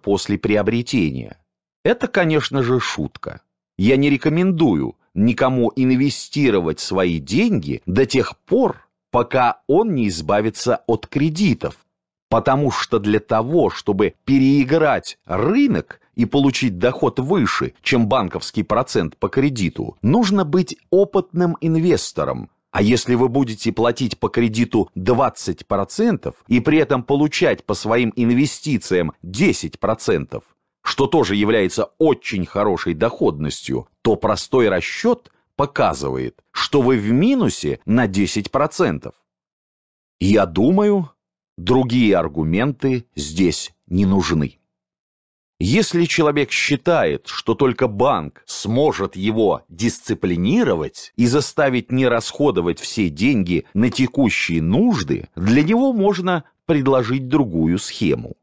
после приобретения. Это, конечно же, шутка. Я не рекомендую никому инвестировать свои деньги до тех пор, пока он не избавится от кредитов, потому что для того, чтобы переиграть рынок и получить доход выше, чем банковский процент по кредиту, нужно быть опытным инвестором, а если вы будете платить по кредиту 20% и при этом получать по своим инвестициям 10%, что тоже является очень хорошей доходностью, то простой расчет показывает, что вы в минусе на 10%. Я думаю, другие аргументы здесь не нужны. Если человек считает, что только банк сможет его дисциплинировать и заставить не расходовать все деньги на текущие нужды, для него можно предложить другую схему.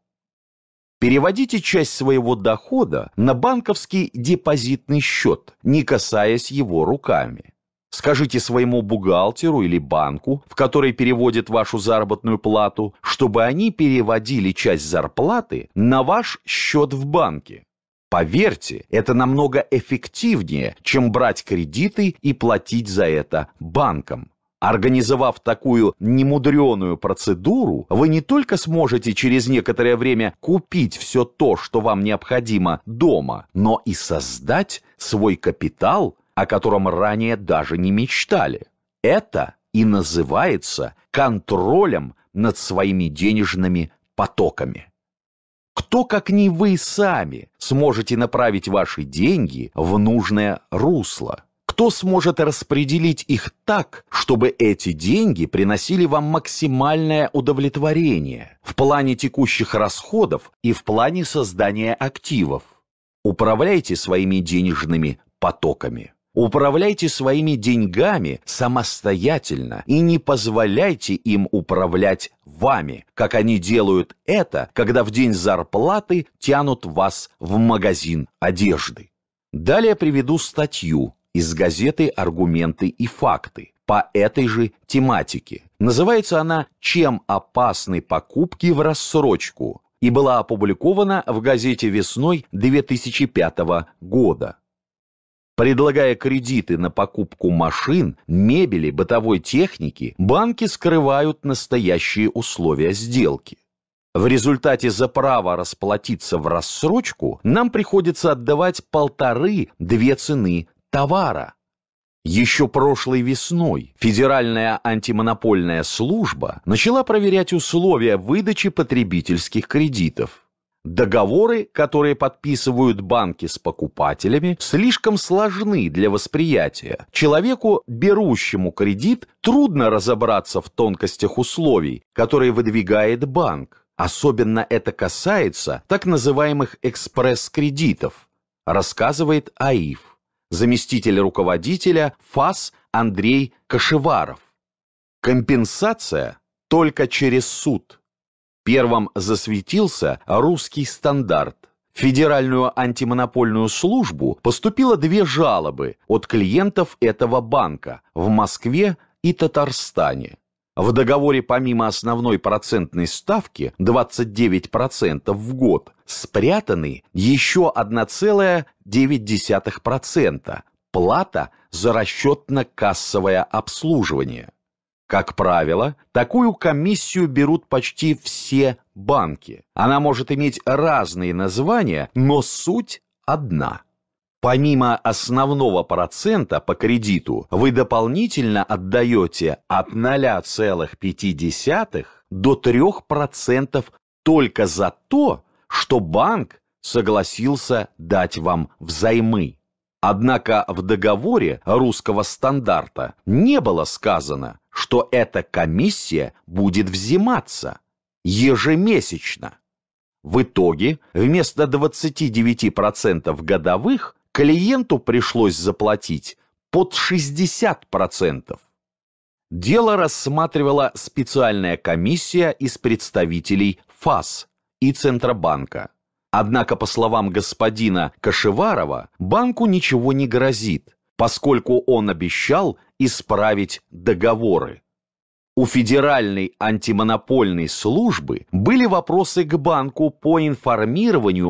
Переводите часть своего дохода на банковский депозитный счет, не касаясь его руками. Скажите своему бухгалтеру или банку, в который переводит вашу заработную плату, чтобы они переводили часть зарплаты на ваш счет в банке. Поверьте, это намного эффективнее, чем брать кредиты и платить за это банкам. Организовав такую немудреную процедуру, вы не только сможете через некоторое время купить все то, что вам необходимо дома, но и создать свой капитал – о котором ранее даже не мечтали. Это и называется контролем над своими денежными потоками. Кто, как не вы сами, сможете направить ваши деньги в нужное русло? Кто сможет распределить их так, чтобы эти деньги приносили вам максимальное удовлетворение в плане текущих расходов и в плане создания активов? Управляйте своими денежными потоками. Управляйте своими деньгами самостоятельно и не позволяйте им управлять вами, как они делают это, когда в день зарплаты тянут вас в магазин одежды. Далее приведу статью из газеты «Аргументы и факты» по этой же тематике. Называется она «Чем опасны покупки в рассрочку» и была опубликована в газете весной 2005 года. Предлагая кредиты на покупку машин, мебели, бытовой техники, банки скрывают настоящие условия сделки. В результате за право расплатиться в рассрочку нам приходится отдавать полторы-две цены товара. Еще прошлой весной Федеральная антимонопольная служба начала проверять условия выдачи потребительских кредитов. Договоры, которые подписывают банки с покупателями, слишком сложны для восприятия. Человеку, берущему кредит, трудно разобраться в тонкостях условий, которые выдвигает банк. Особенно это касается так называемых экспресс-кредитов, рассказывает АИФ, заместитель руководителя ФАС Андрей Кашеваров. Компенсация только через суд. Первым засветился русский стандарт. В Федеральную антимонопольную службу поступило две жалобы от клиентов этого банка в Москве и Татарстане. В договоре помимо основной процентной ставки 29% в год спрятаны еще 1,9% плата за расчетно-кассовое обслуживание. Как правило, такую комиссию берут почти все банки. Она может иметь разные названия, но суть одна. Помимо основного процента по кредиту, вы дополнительно отдаете от 0,5 до 3% только за то, что банк согласился дать вам взаймы. Однако в договоре русского стандарта не было сказано, что эта комиссия будет взиматься ежемесячно. В итоге вместо 29% годовых клиенту пришлось заплатить под 60%. Дело рассматривала специальная комиссия из представителей ФАС и Центробанка. Однако, по словам господина Кашеварова, банку ничего не грозит, поскольку он обещал исправить договоры. У Федеральной антимонопольной службы были вопросы к банку по информированию